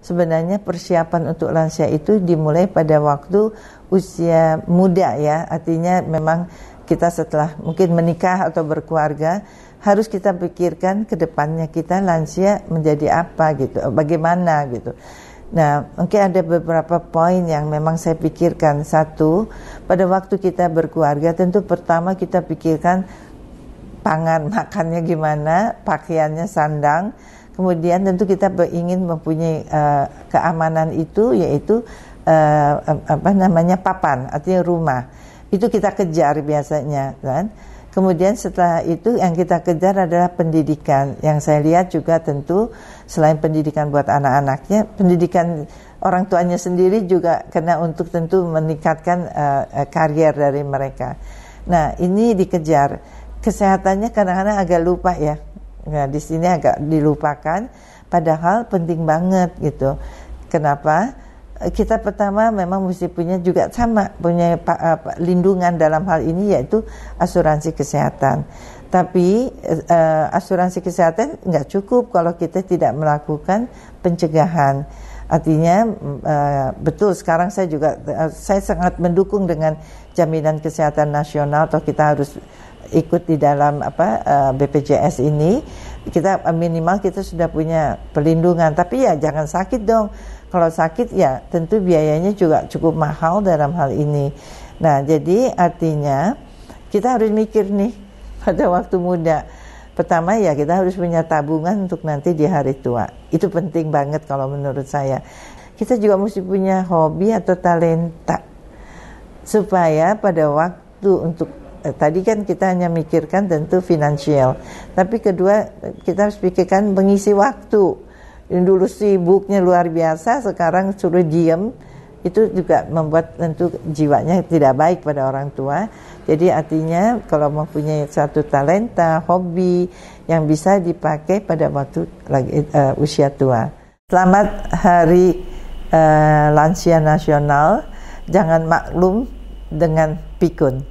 sebenarnya persiapan untuk lansia itu dimulai pada waktu usia muda ya artinya memang kita setelah mungkin menikah atau berkeluarga harus kita pikirkan ke depannya kita lansia menjadi apa gitu bagaimana gitu Nah, mungkin ada beberapa poin yang memang saya pikirkan. Satu, pada waktu kita berkeluarga, tentu pertama kita pikirkan pangan makannya gimana, pakaiannya sandang, Kemudian tentu kita ingin mempunyai uh, keamanan itu yaitu uh, apa namanya papan artinya rumah. Itu kita kejar biasanya kan. Kemudian setelah itu yang kita kejar adalah pendidikan. Yang saya lihat juga tentu selain pendidikan buat anak-anaknya, pendidikan orang tuanya sendiri juga kena untuk tentu meningkatkan uh, karier dari mereka. Nah, ini dikejar. Kesehatannya kadang-kadang agak lupa ya Nah, di sini agak dilupakan padahal penting banget gitu. Kenapa? Kita pertama memang mesti punya juga sama punya lindungan dalam hal ini yaitu asuransi kesehatan. Tapi eh, eh, asuransi kesehatan nggak cukup kalau kita tidak melakukan pencegahan Artinya mm, eh, betul sekarang saya juga eh, saya sangat mendukung dengan jaminan kesehatan nasional atau kita harus ikut di dalam apa eh, BPJS ini kita minimal kita sudah punya perlindungan tapi ya jangan sakit dong kalau sakit ya tentu biayanya juga cukup mahal dalam hal ini nah jadi artinya kita harus mikir nih pada waktu muda pertama ya kita harus punya tabungan untuk nanti di hari tua. Itu penting banget kalau menurut saya. Kita juga mesti punya hobi atau talenta supaya pada waktu untuk eh, tadi kan kita hanya mikirkan tentu finansial, tapi kedua kita harus pikirkan mengisi waktu. dulu sibuknya luar biasa, sekarang suruh diem itu juga membuat tentu jiwanya tidak baik pada orang tua. Jadi artinya kalau mempunyai satu talenta, hobi yang bisa dipakai pada waktu lagi uh, usia tua. Selamat Hari uh, Lansia Nasional. Jangan maklum dengan pikun.